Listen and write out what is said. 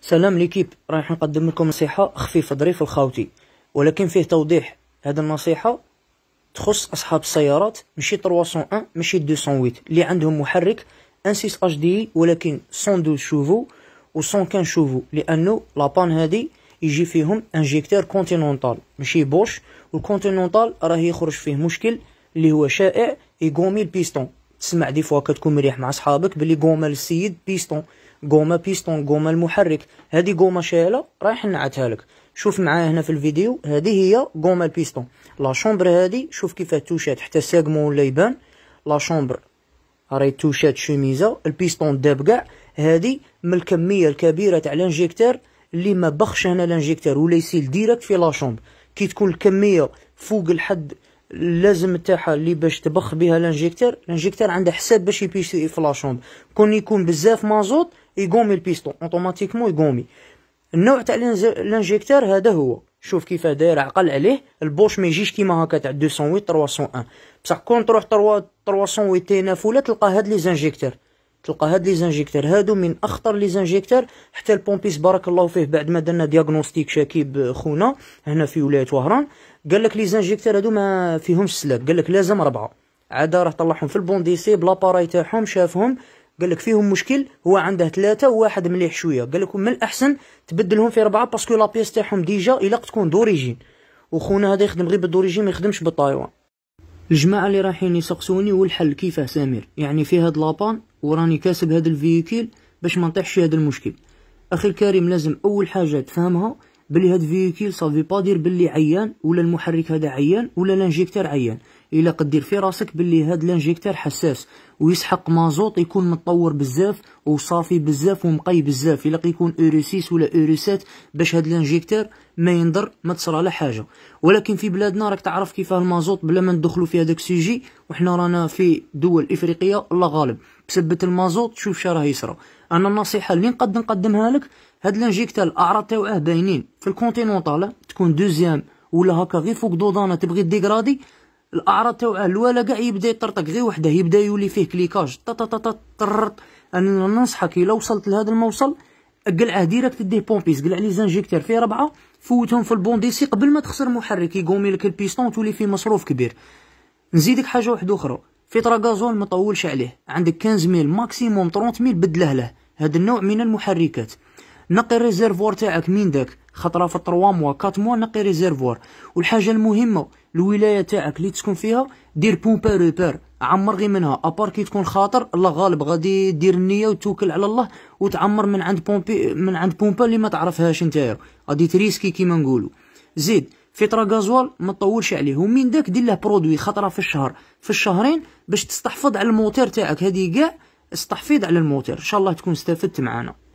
سلام ليكيب رايح نقدم لكم نصيحة خفيفة ظريفة لخاوتي ولكن فيه توضيح هذه النصيحة تخص أصحاب السيارات ماشي 301 ماشي 208 اللي عندهم محرك انسيس اش دي ولكن 112 شوفو و 115 شوفو لأنه لابان هذه يجي فيهم انجيكتور كونتينونتال ماشي بوش والكونتينونتال راه يخرج فيه مشكل اللي هو شائع يقومي البيستون تسمع دي فوا كتكون مريح مع صحابك بلي قومه للسيد بيستون قومه بيستون قومه المحرك هذه قومه شاله رايح نعتها لك شوف معايا هنا في الفيديو هذه هي قومه البيستون لا شومبر هذه شوف كيف توشات حتى الساقمون ولا يبان لا شومبر راهي توشات شوميزه البيستون داب كاع هذه من الكميه الكبيره تاع لانجيكتور اللي ما بخش هنا لانجيكتور ولا يسيل ديريكت في لا شومبر كي تكون الكميه فوق الحد اللازم تاعها اللي باش تبخ بها لانجيكتور لانجيكتور عنده حساب باش يبيشي في لاشومب كون يكون بزاف مازوت يقومي البيستون اوتوماتيكمون يقومي النوع تاع لانجيكتور هذا هو شوف كيف داير عقل عليه البوش ما يجيش كيما هكا تاع 208 301 بصح كون تروح 308 تي ولا تلقى هاد لي زانجيكتور تلقى هاد لي زانجيكتور هادو من اخطر لي زانجيكتور حتى البومبيس بارك الله فيه بعد ما درنا دياغنوستيك شاكيب خونا هنا في ولايه وهران قال لك لي زانجيكتور هادو ما فيهمش سلاك قال لك لازم ربعه عاد راه طلعهم في البونديسي بلاباراي تاعهم شافهم قال لك فيهم مشكل هو عنده ثلاثة وواحد مليح شوية قال لك من الأحسن تبدلهم في ربعه باسكو لابيس تاعهم ديجا إلا تكون دوريجين وخونا هذا يخدم غير بالدوريجين ما يخدمش بالطايوان الجماعه اللي رايحين يسقسوني هو الحل كيفاه سمير يعني في هاد لابان وراني كاسب هاد الفيكيل باش ما نطيحش هاد المشكل اخي الكريم لازم اول حاجه تفهمها بلي هاد الفييكيل صافي با دير بلي عيان ولا المحرك هذا عيان ولا لانجيكتور عيان الا قدير في راسك باللي هاد لانجيكتور حساس ويسحق مازوط يكون متطور بزاف وصافي بزاف ومقي بزاف الا يكون اورو ولا اورو باش هاد لانجيكتور ما ينضر ما تصرى له حاجه ولكن في بلادنا راك تعرف كيفاه المازوط بلا ما ندخلوا في هذاك سيجي وحنا رانا في دول افريقيه الله غالب بسبه المازوط شوف شراه يصرى انا النصيحه اللي نقد نقدمها لك هاد لانجيكتال الاعراض تاوعه باينين في الكونتينونطال تكون دوزيام ولا هكا غير فوق دوضانه تبغي ديغرادي الاعراض تاعو الولا كاع يبدا يطرطق غير وحده يبدا يولي فيه كليكاج طططططط انا ننصحك الا وصلت لهذا الموصل قلعه ديريكت ديه بومبيس قلع لي زانجيكتور فيه ربعه فوتهم في البونديسي قبل ما تخسر محرك يقومي لك البيستون تولي فيه مصروف كبير نزيدك حاجه واحده اخرى فيتراغازول ما مطولش عليه عندك 15000 ماكسيموم 30000 بدله له هذا النوع من المحركات نقي الريزيرفوار تاعك من داك خطره في 3 موا 4 موا نقي ريزيرفوار والحاجه المهمه الولايه تاعك اللي تسكن فيها دير بومبا روبار عمر غير منها ابار كي تكون خاطر الله غالب غادي دير النيه وتوكل على الله وتعمر من عند بومبي من عند بومبا اللي ما تعرفهاش نتايا غادي تريسكي كيما نقولوا زيد فطره غازوال ما تطولش عليه ومن داك دير له برودوي خطره في الشهر في الشهرين باش تستحفظ على الموتور تاعك هذه كاع استحفظ على الموتور ان شاء الله تكون استفدت معنا